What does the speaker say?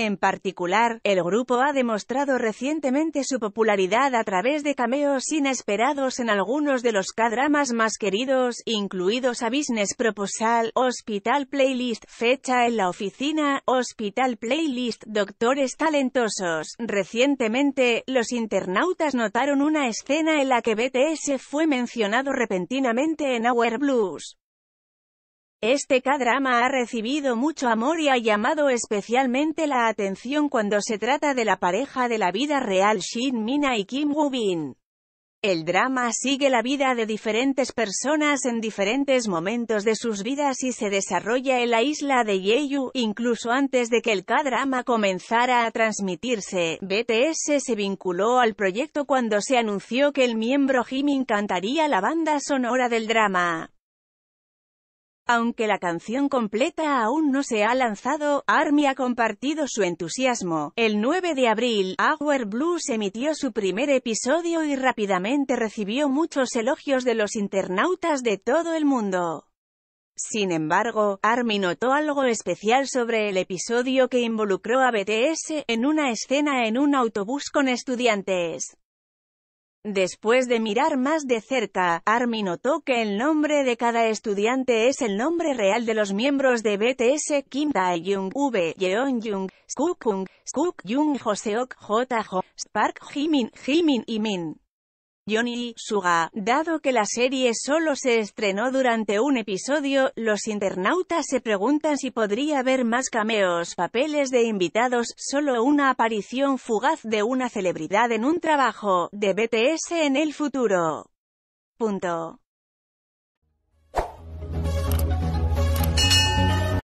En particular, el grupo ha demostrado recientemente su popularidad a través de cameos inesperados en algunos de los K-dramas más queridos, incluidos A Business Proposal, Hospital Playlist, Fecha en la Oficina, Hospital Playlist, Doctores Talentosos. Recientemente, los internautas notaron una escena en la que BTS fue mencionado repentinamente en Our Blues. Este K-drama ha recibido mucho amor y ha llamado especialmente la atención cuando se trata de la pareja de la vida real Shin Mina y Kim Woo Bin. El drama sigue la vida de diferentes personas en diferentes momentos de sus vidas y se desarrolla en la isla de Jeju, incluso antes de que el K-drama comenzara a transmitirse. BTS se vinculó al proyecto cuando se anunció que el miembro Jimin cantaría la banda sonora del drama. Aunque la canción completa aún no se ha lanzado, ARMY ha compartido su entusiasmo. El 9 de abril, Hour Blues emitió su primer episodio y rápidamente recibió muchos elogios de los internautas de todo el mundo. Sin embargo, Army notó algo especial sobre el episodio que involucró a BTS, en una escena en un autobús con estudiantes. Después de mirar más de cerca, Army notó que el nombre de cada estudiante es el nombre real de los miembros de BTS Kim tae jung V, Yeon-jung, Suk-jung, Suk-jung, Joseok, J. hope Spark, Jimin, Jimin y Min. Johnny Suga. Dado que la serie solo se estrenó durante un episodio, los internautas se preguntan si podría haber más cameos, papeles de invitados, solo una aparición fugaz de una celebridad en un trabajo de BTS en el futuro. Punto.